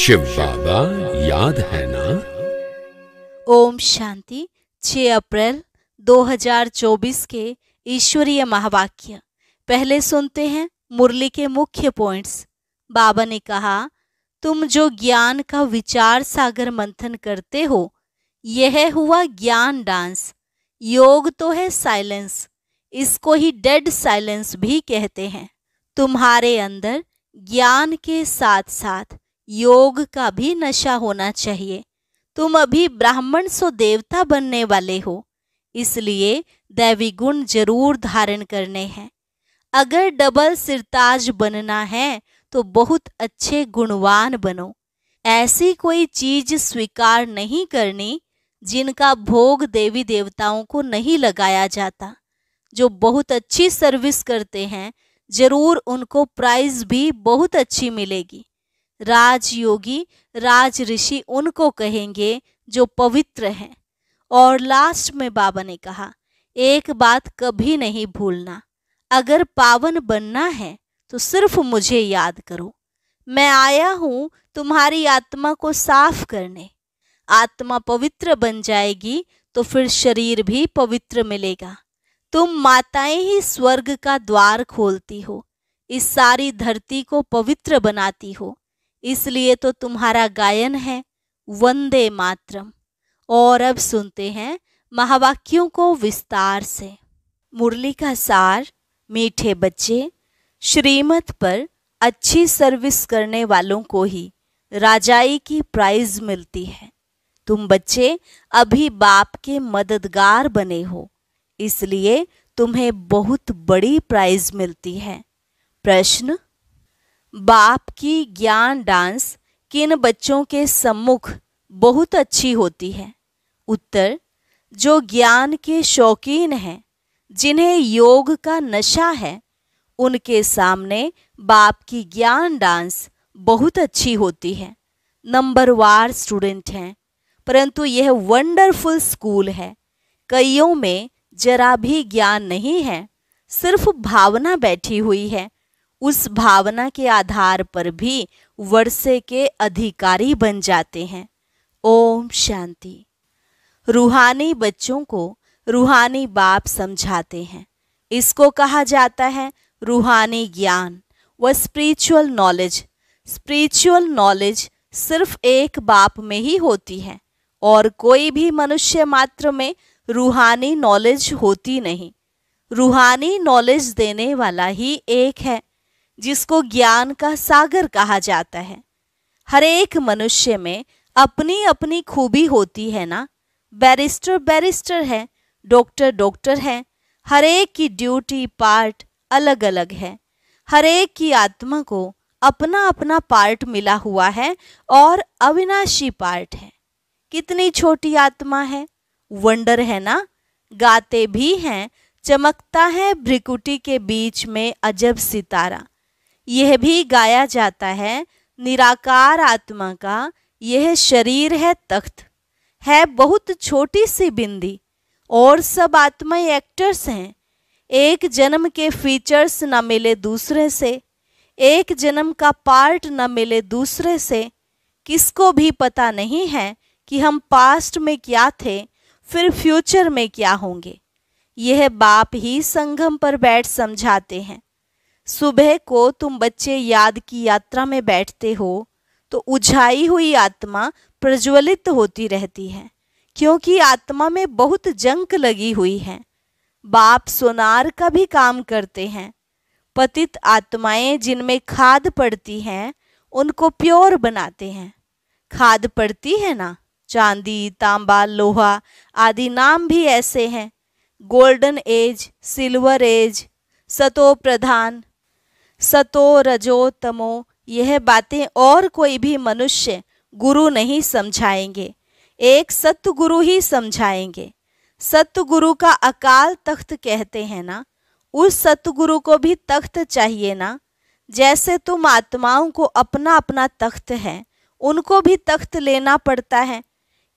शिव बाबा याद है ना ओम शांति 6 अप्रैल 2024 के ईश्वरीय महावाक्य पहले सुनते हैं मुरली के मुख्य पॉइंट्स बाबा ने कहा तुम जो ज्ञान का विचार सागर मंथन करते हो यह हुआ ज्ञान डांस योग तो है साइलेंस इसको ही डेड साइलेंस भी कहते हैं तुम्हारे अंदर ज्ञान के साथ साथ योग का भी नशा होना चाहिए तुम अभी ब्राह्मण सो देवता बनने वाले हो इसलिए दैवी गुण जरूर धारण करने हैं अगर डबल सिरताज बनना है तो बहुत अच्छे गुणवान बनो ऐसी कोई चीज स्वीकार नहीं करनी जिनका भोग देवी देवताओं को नहीं लगाया जाता जो बहुत अच्छी सर्विस करते हैं जरूर उनको प्राइज भी बहुत अच्छी मिलेगी राजयोगी राज ऋषि उनको कहेंगे जो पवित्र हैं और लास्ट में बाबा ने कहा एक बात कभी नहीं भूलना अगर पावन बनना है तो सिर्फ मुझे याद करो मैं आया हूँ तुम्हारी आत्मा को साफ करने आत्मा पवित्र बन जाएगी तो फिर शरीर भी पवित्र मिलेगा तुम माताएं ही स्वर्ग का द्वार खोलती हो इस सारी धरती को पवित्र बनाती हो इसलिए तो तुम्हारा गायन है वंदे मातरम और अब सुनते हैं महावाक्यों को विस्तार से मुरली का सार मीठे बच्चे श्रीमत पर अच्छी सर्विस करने वालों को ही राजाई की प्राइज मिलती है तुम बच्चे अभी बाप के मददगार बने हो इसलिए तुम्हें बहुत बड़ी प्राइज मिलती है प्रश्न बाप की ज्ञान डांस किन बच्चों के सम्मुख बहुत अच्छी होती है उत्तर जो ज्ञान के शौकीन हैं जिन्हें योग का नशा है उनके सामने बाप की ज्ञान डांस बहुत अच्छी होती है नंबर वार स्टूडेंट हैं परंतु यह वंडरफुल स्कूल है कईयों में जरा भी ज्ञान नहीं है सिर्फ भावना बैठी हुई है उस भावना के आधार पर भी वर्षे के अधिकारी बन जाते हैं ओम शांति रूहानी बच्चों को रूहानी बाप समझाते हैं इसको कहा जाता है रूहानी ज्ञान व स्पिरिचुअल नॉलेज स्पिरिचुअल नॉलेज सिर्फ एक बाप में ही होती है और कोई भी मनुष्य मात्र में रूहानी नॉलेज होती नहीं रूहानी नॉलेज देने वाला ही एक है जिसको ज्ञान का सागर कहा जाता है हर एक मनुष्य में अपनी अपनी खूबी होती है ना बैरिस्टर बैरिस्टर है डॉक्टर डॉक्टर है हर एक की ड्यूटी पार्ट अलग अलग है हर एक की आत्मा को अपना अपना पार्ट मिला हुआ है और अविनाशी पार्ट है कितनी छोटी आत्मा है वंडर है ना गाते भी हैं चमकता है भ्रिकुटी के बीच में अजब सितारा यह भी गाया जाता है निराकार आत्मा का यह शरीर है तख्त है बहुत छोटी सी बिंदी और सब आत्मा एक्टर्स हैं एक जन्म के फीचर्स न मिले दूसरे से एक जन्म का पार्ट न मिले दूसरे से किसको भी पता नहीं है कि हम पास्ट में क्या थे फिर फ्यूचर में क्या होंगे यह बाप ही संगम पर बैठ समझाते हैं सुबह को तुम बच्चे याद की यात्रा में बैठते हो तो उझाई हुई आत्मा प्रज्वलित होती रहती है क्योंकि आत्मा में बहुत जंक लगी हुई है बाप सोनार का भी काम करते हैं पतित आत्माएं जिनमें खाद पड़ती हैं उनको प्योर बनाते हैं खाद पड़ती है ना चांदी तांबा लोहा आदि नाम भी ऐसे हैं गोल्डन एज सिल्वर एज सतो प्रधान सतो रजो तमो यह बातें और कोई भी मनुष्य गुरु नहीं समझाएंगे एक सतगुरु ही समझाएंगे सतगुरु का अकाल तख्त कहते हैं ना उस सतगुरु को भी तख्त चाहिए ना जैसे तुम आत्माओं को अपना अपना तख्त है उनको भी तख्त लेना पड़ता है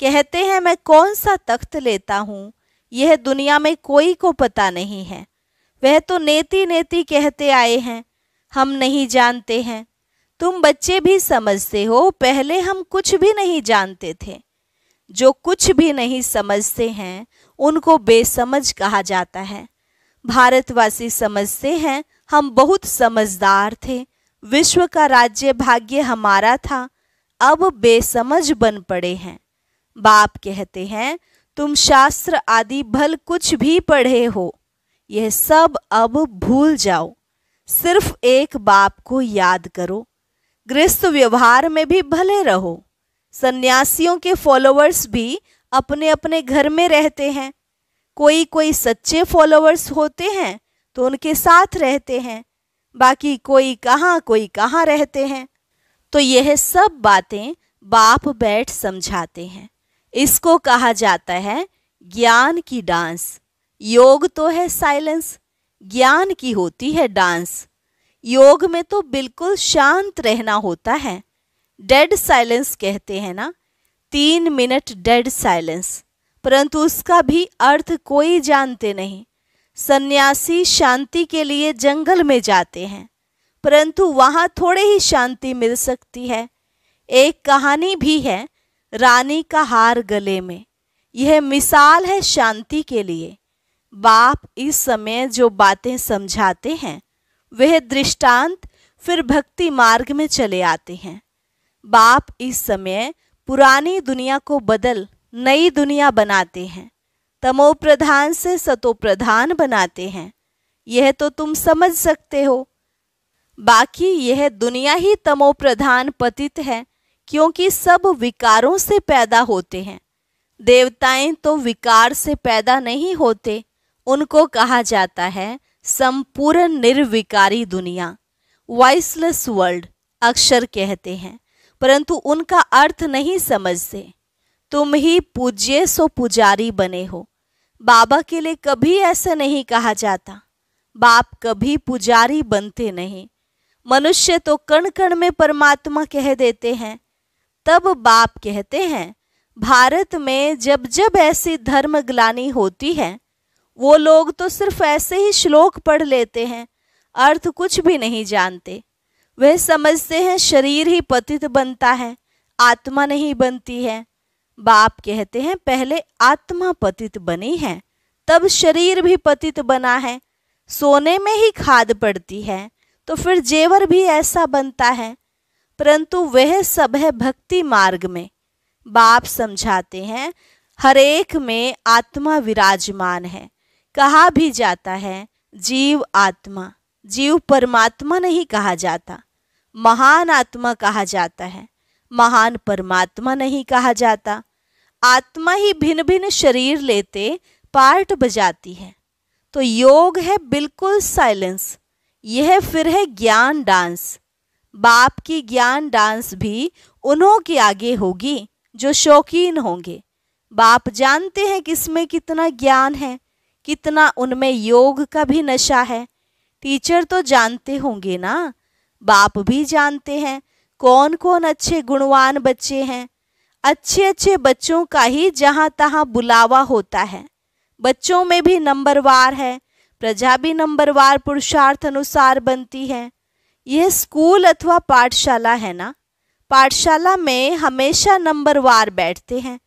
कहते हैं मैं कौन सा तख्त लेता हूँ यह दुनिया में कोई को पता नहीं है वह तो नेति नेति कहते आए हैं हम नहीं जानते हैं तुम बच्चे भी समझते हो पहले हम कुछ भी नहीं जानते थे जो कुछ भी नहीं समझते हैं उनको बेसमझ कहा जाता है भारतवासी समझते हैं हम बहुत समझदार थे विश्व का राज्य भाग्य हमारा था अब बेसमझ बन पड़े हैं बाप कहते हैं तुम शास्त्र आदि भल कुछ भी पढ़े हो यह सब अब भूल जाओ सिर्फ एक बाप को याद करो गृहस्थ व्यवहार में भी भले रहो सन्यासियों के फॉलोअर्स भी अपने अपने घर में रहते हैं कोई कोई सच्चे फॉलोअर्स होते हैं तो उनके साथ रहते हैं बाकी कोई कहाँ कोई कहाँ रहते हैं तो यह सब बातें बाप बैठ समझाते हैं इसको कहा जाता है ज्ञान की डांस योग तो है साइलेंस ज्ञान की होती है डांस योग में तो बिल्कुल शांत रहना होता है डेड साइलेंस कहते हैं ना तीन मिनट डेड साइलेंस परंतु उसका भी अर्थ कोई जानते नहीं सन्यासी शांति के लिए जंगल में जाते हैं परंतु वहाँ थोड़े ही शांति मिल सकती है एक कहानी भी है रानी का हार गले में यह मिसाल है शांति के लिए बाप इस समय जो बातें समझाते हैं वह दृष्टांत फिर भक्ति मार्ग में चले आते हैं बाप इस समय पुरानी दुनिया को बदल नई दुनिया बनाते हैं तमो प्रधान से सतो प्रधान बनाते हैं यह तो तुम समझ सकते हो बाकी यह दुनिया ही तमो प्रधान पतित है क्योंकि सब विकारों से पैदा होते हैं देवताएं तो विकार से पैदा नहीं होते उनको कहा जाता है संपूर्ण निर्विकारी दुनिया वॉइसलेस वर्ल्ड अक्षर कहते हैं परंतु उनका अर्थ नहीं समझते तुम ही पूज्य सो पुजारी बने हो बाबा के लिए कभी ऐसा नहीं कहा जाता बाप कभी पुजारी बनते नहीं मनुष्य तो कण कण में परमात्मा कह देते हैं तब बाप कहते हैं भारत में जब जब ऐसी धर्म ग्लानी होती है वो लोग तो सिर्फ ऐसे ही श्लोक पढ़ लेते हैं अर्थ कुछ भी नहीं जानते वह समझते हैं शरीर ही पतित बनता है आत्मा नहीं बनती है बाप कहते हैं पहले आत्मा पतित बनी है तब शरीर भी पतित बना है सोने में ही खाद पड़ती है तो फिर जेवर भी ऐसा बनता है परंतु वह सब है भक्ति मार्ग में बाप समझाते हैं हरेक में आत्मा विराजमान है कहा भी जाता है जीव आत्मा जीव परमात्मा नहीं कहा जाता महान आत्मा कहा जाता है महान परमात्मा नहीं कहा जाता आत्मा ही भिन्न भिन्न शरीर लेते पार्ट बजाती है तो योग है बिल्कुल साइलेंस यह फिर है ज्ञान डांस बाप की ज्ञान डांस भी उन्हों के आगे होगी जो शौकीन होंगे बाप जानते हैं किसमें कितना ज्ञान है कितना उनमें योग का भी नशा है टीचर तो जानते होंगे ना बाप भी जानते हैं कौन कौन अच्छे गुणवान बच्चे हैं अच्छे अच्छे बच्चों का ही जहाँ तहाँ बुलावा होता है बच्चों में भी नंबरवार है प्रजा भी नंबरवार पुरुषार्थ अनुसार बनती है यह स्कूल अथवा पाठशाला है ना पाठशाला में हमेशा नंबरवार बैठते हैं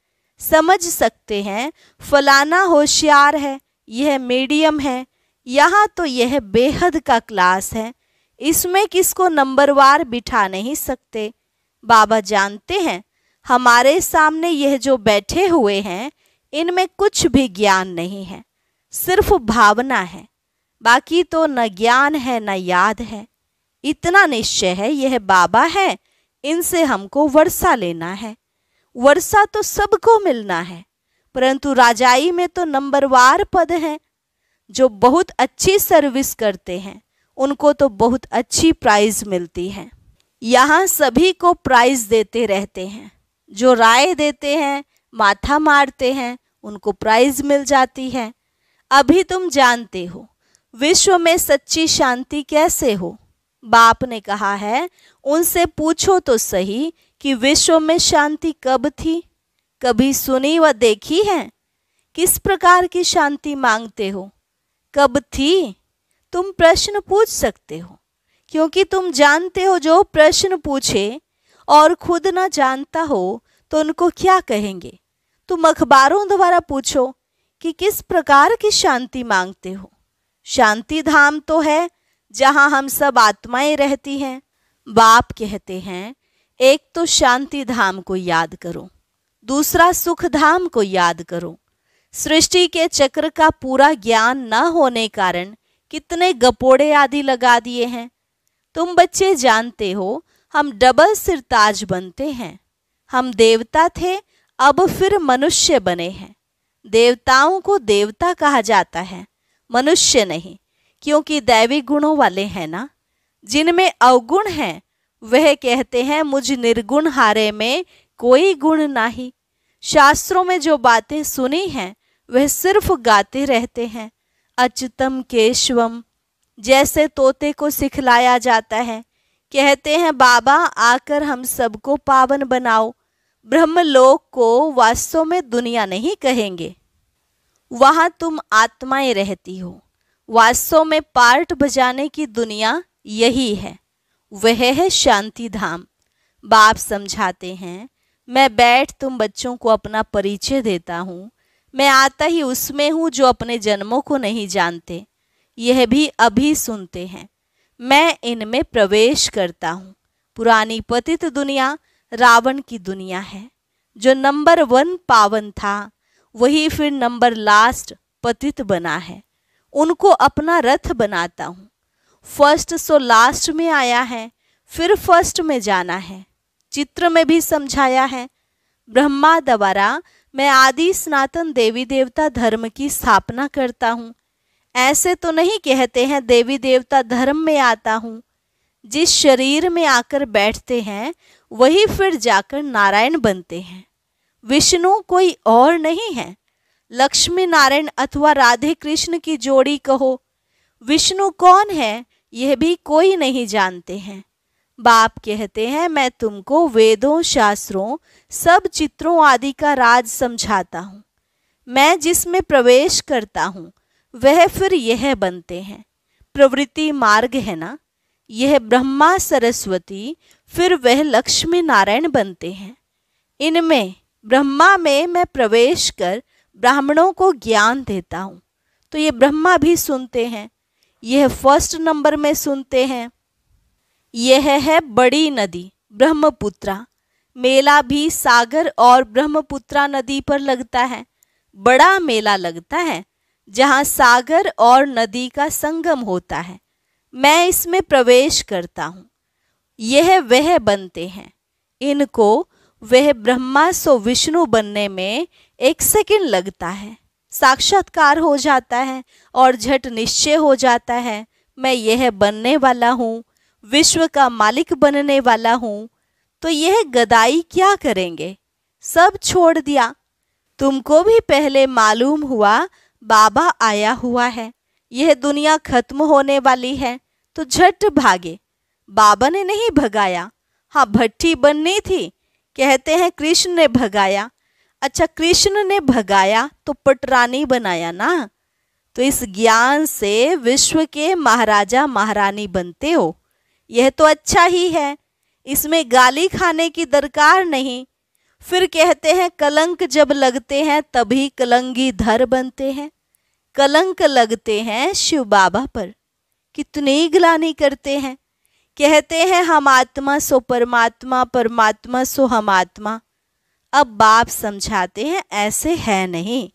समझ सकते हैं फलाना होशियार है यह मीडियम है यहाँ तो यह बेहद का क्लास है इसमें किसको नंबरवार बिठा नहीं सकते बाबा जानते हैं हमारे सामने यह जो बैठे हुए हैं इनमें कुछ भी ज्ञान नहीं है सिर्फ भावना है बाकी तो न ज्ञान है न याद है इतना निश्चय है यह बाबा है इनसे हमको वर्षा लेना है वर्षा तो सबको मिलना है परंतु राजाई में तो नंबरवार पद हैं जो बहुत अच्छी सर्विस करते हैं उनको तो बहुत अच्छी प्राइज मिलती है यहाँ सभी को प्राइज देते रहते हैं जो राय देते हैं माथा मारते हैं उनको प्राइज मिल जाती है अभी तुम जानते हो विश्व में सच्ची शांति कैसे हो बाप ने कहा है उनसे पूछो तो सही कि विश्व में शांति कब थी कभी सुनी व देखी है किस प्रकार की शांति मांगते हो कब थी तुम प्रश्न पूछ सकते हो क्योंकि तुम जानते हो जो प्रश्न पूछे और खुद ना जानता हो तो उनको क्या कहेंगे तुम अखबारों द्वारा पूछो कि किस प्रकार की शांति मांगते हो शांति धाम तो है जहाँ हम सब आत्माएं रहती हैं बाप कहते हैं एक तो शांति धाम को याद करो दूसरा सुखधाम को याद करो सृष्टि के चक्र का पूरा ज्ञान न होने कारण कितने गपोड़े आदि लगा दिए हैं तुम बच्चे जानते हो हम डबल सिरताज बनते हैं हम देवता थे अब फिर मनुष्य बने हैं देवताओं को देवता कहा जाता है मनुष्य नहीं क्योंकि दैवी गुणों वाले हैं ना जिनमें अवगुण हैं वह कहते हैं मुझ निर्गुण हारे में कोई गुण नाही शास्त्रों में जो बातें सुनी हैं वह सिर्फ गाते रहते हैं अच्युतम केशवम जैसे तोते को सिखलाया जाता है कहते हैं बाबा आकर हम सबको पावन बनाओ ब्रह्मलोक को वास्तव में दुनिया नहीं कहेंगे वहां तुम आत्माएं रहती हो वास्तव में पार्ट बजाने की दुनिया यही है वह है शांति धाम बाप समझाते हैं मैं बैठ तुम बच्चों को अपना परिचय देता हूँ मैं आता ही उसमें हूँ जो अपने जन्मों को नहीं जानते यह भी अभी सुनते हैं मैं इनमें प्रवेश करता हूँ पुरानी पतित दुनिया रावण की दुनिया है जो नंबर वन पावन था वही फिर नंबर लास्ट पतित बना है उनको अपना रथ बनाता हूँ फर्स्ट सो लास्ट में आया है फिर फर्स्ट में जाना है चित्र में भी समझाया है ब्रह्मा द्वारा मैं आदि सनातन देवी देवता धर्म की स्थापना करता हूँ ऐसे तो नहीं कहते हैं देवी देवता धर्म में आता हूँ जिस शरीर में आकर बैठते हैं वही फिर जाकर नारायण बनते हैं विष्णु कोई और नहीं है लक्ष्मी नारायण अथवा राधे कृष्ण की जोड़ी कहो विष्णु कौन है यह भी कोई नहीं जानते हैं बाप कहते हैं मैं तुमको वेदों शास्त्रों सब चित्रों आदि का राज समझाता हूँ मैं जिसमें प्रवेश करता हूँ वह फिर यह बनते हैं प्रवृत्ति मार्ग है ना यह ब्रह्मा सरस्वती फिर वह लक्ष्मी नारायण बनते हैं इनमें ब्रह्मा में मैं प्रवेश कर ब्राह्मणों को ज्ञान देता हूँ तो ये ब्रह्मा भी सुनते हैं यह फर्स्ट नंबर में सुनते हैं यह है बड़ी नदी ब्रह्मपुत्रा मेला भी सागर और ब्रह्मपुत्रा नदी पर लगता है बड़ा मेला लगता है जहाँ सागर और नदी का संगम होता है मैं इसमें प्रवेश करता हूँ यह वह बनते हैं इनको वह ब्रह्मा सो विष्णु बनने में एक सेकंड लगता है साक्षात्कार हो जाता है और झट निश्चय हो जाता है मैं यह बनने वाला हूँ विश्व का मालिक बनने वाला हूं तो यह गदाई क्या करेंगे सब छोड़ दिया तुमको भी पहले मालूम हुआ बाबा आया हुआ है यह दुनिया खत्म होने वाली है तो झट भागे बाबा ने नहीं भगाया हाँ भट्टी बननी थी कहते हैं कृष्ण ने भगाया अच्छा कृष्ण ने भगाया तो पटरानी बनाया ना तो इस ज्ञान से विश्व के महाराजा महारानी बनते हो यह तो अच्छा ही है इसमें गाली खाने की दरकार नहीं फिर कहते हैं कलंक जब लगते हैं तभी कलंगी धर बनते हैं कलंक लगते हैं शिव बाबा पर कितनी ग्लानी करते हैं कहते हैं हम आत्मा सो परमात्मा परमात्मा सो हम आत्मा अब बाप समझाते हैं ऐसे है नहीं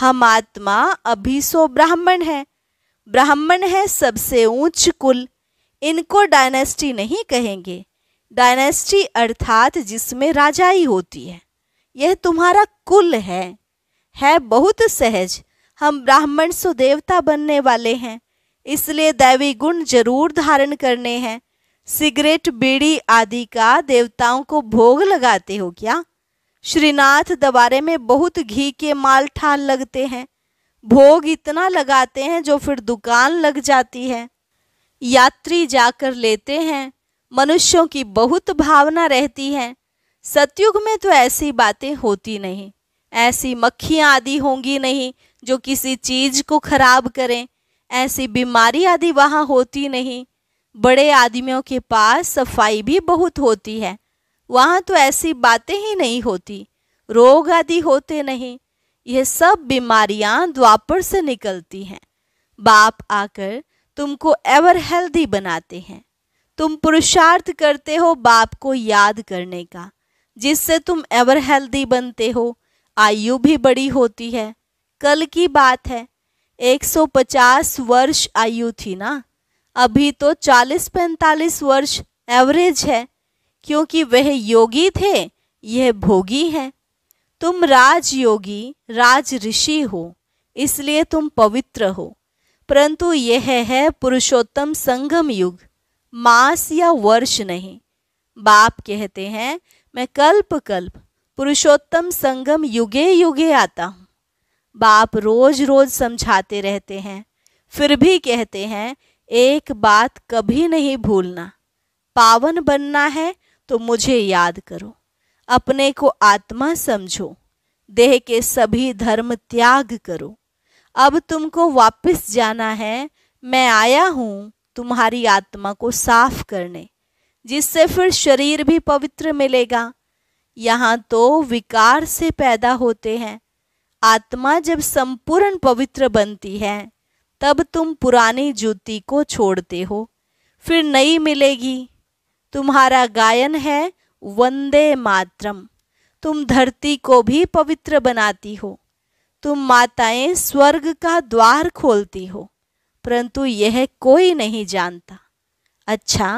हम आत्मा अभी सो ब्राह्मण है ब्राह्मण है सबसे ऊंच कुल इनको डायनेस्टी नहीं कहेंगे डायनेस्टी अर्थात जिसमें राजाई होती है यह तुम्हारा कुल है है बहुत सहज हम ब्राह्मण सुदेवता बनने वाले हैं इसलिए दैवी गुण जरूर धारण करने हैं सिगरेट बीड़ी आदि का देवताओं को भोग लगाते हो क्या श्रीनाथ दबारे में बहुत घी के माल ठान लगते हैं भोग इतना लगाते हैं जो फिर दुकान लग जाती है यात्री जाकर लेते हैं मनुष्यों की बहुत भावना रहती है सतयुग में तो ऐसी बातें होती नहीं ऐसी मक्खियाँ आदि होंगी नहीं जो किसी चीज को खराब करें ऐसी बीमारी आदि वहाँ होती नहीं बड़े आदमियों के पास सफाई भी बहुत होती है वहाँ तो ऐसी बातें ही नहीं होती रोग आदि होते नहीं यह सब बीमारियाँ द्वापर से निकलती हैं बाप आकर तुमको एवर हेल्दी बनाते हैं तुम पुरुषार्थ करते हो बाप को याद करने का जिससे तुम एवर हेल्दी बनते हो आयु भी बड़ी होती है कल की बात है 150 वर्ष आयु थी ना अभी तो 40-45 वर्ष एवरेज है क्योंकि वह योगी थे यह भोगी हैं तुम राज योगी राज ऋषि हो इसलिए तुम पवित्र हो परंतु यह है पुरुषोत्तम संगम युग मास या वर्ष नहीं बाप कहते हैं मैं कल्प कल्प पुरुषोत्तम संगम युगे युगे आता हूँ बाप रोज रोज समझाते रहते हैं फिर भी कहते हैं एक बात कभी नहीं भूलना पावन बनना है तो मुझे याद करो अपने को आत्मा समझो देह के सभी धर्म त्याग करो अब तुमको वापस जाना है मैं आया हूँ तुम्हारी आत्मा को साफ करने जिससे फिर शरीर भी पवित्र मिलेगा यहाँ तो विकार से पैदा होते हैं आत्मा जब संपूर्ण पवित्र बनती है तब तुम पुरानी जूती को छोड़ते हो फिर नई मिलेगी तुम्हारा गायन है वंदे मातरम तुम धरती को भी पवित्र बनाती हो तुम माताएं स्वर्ग का द्वार खोलती हो परंतु यह कोई नहीं जानता अच्छा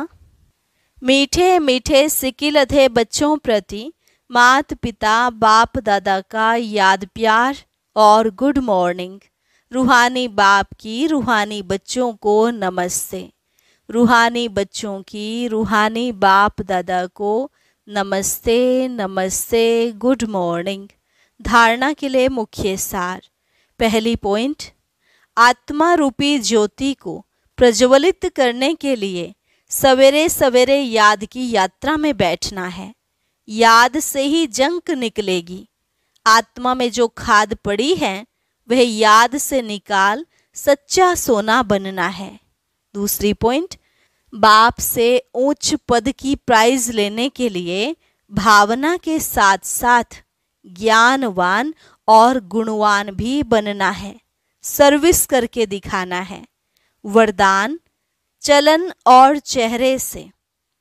मीठे मीठे सिकिल थे बच्चों प्रति मात पिता बाप दादा का याद प्यार और गुड मॉर्निंग रूहानी बाप की रूहानी बच्चों को नमस्ते रूहानी बच्चों की रूहानी बाप दादा को नमस्ते नमस्ते गुड मॉर्निंग धारणा के लिए मुख्य सार पहली पॉइंट आत्मा रूपी ज्योति को प्रज्वलित करने के लिए सवेरे सवेरे याद की यात्रा में बैठना है याद से ही जंक निकलेगी आत्मा में जो खाद पड़ी है वह याद से निकाल सच्चा सोना बनना है दूसरी पॉइंट बाप से उच्च पद की प्राइज लेने के लिए भावना के साथ साथ ज्ञानवान और गुणवान भी बनना है सर्विस करके दिखाना है वरदान चलन और चेहरे से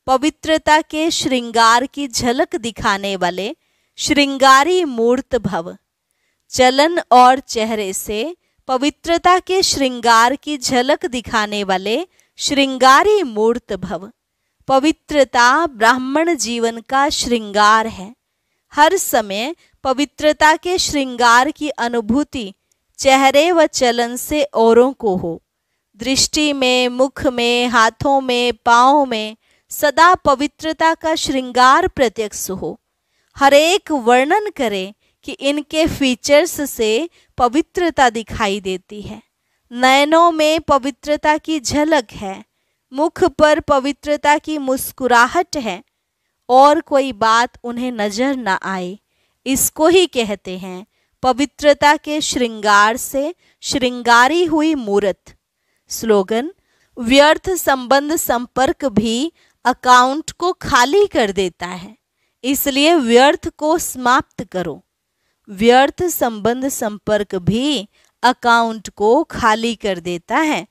पवित्रता के श्रृंगार की झलक दिखाने वाले श्रृंगारी मूर्त भव चलन और चेहरे से पवित्रता के श्रृंगार की झलक दिखाने वाले श्रृंगारी मूर्त भव पवित्रता ब्राह्मण जीवन का श्रृंगार है हर समय पवित्रता के श्रृंगार की अनुभूति चेहरे व चलन से औरों को हो दृष्टि में मुख में हाथों में पाँव में सदा पवित्रता का श्रृंगार प्रत्यक्ष हो हरेक वर्णन करे कि इनके फीचर्स से पवित्रता दिखाई देती है नयनों में पवित्रता की झलक है मुख पर पवित्रता की मुस्कुराहट है और कोई बात उन्हें नजर न आए इसको ही कहते हैं पवित्रता के श्रृंगार से श्रृंगारी हुई मूर्त स्लोगन व्यर्थ संबंध संपर्क भी अकाउंट को खाली कर देता है इसलिए व्यर्थ को समाप्त करो व्यर्थ संबंध संपर्क भी अकाउंट को खाली कर देता है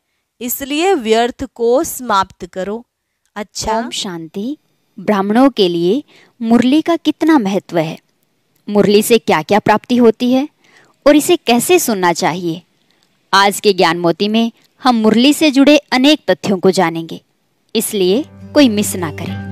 इसलिए व्यर्थ को समाप्त करो अच्छा शांति ब्राह्मणों के लिए मुरली का कितना महत्व है मुरली से क्या क्या प्राप्ति होती है और इसे कैसे सुनना चाहिए आज के ज्ञान मोती में हम मुरली से जुड़े अनेक तथ्यों को जानेंगे इसलिए कोई मिस ना करें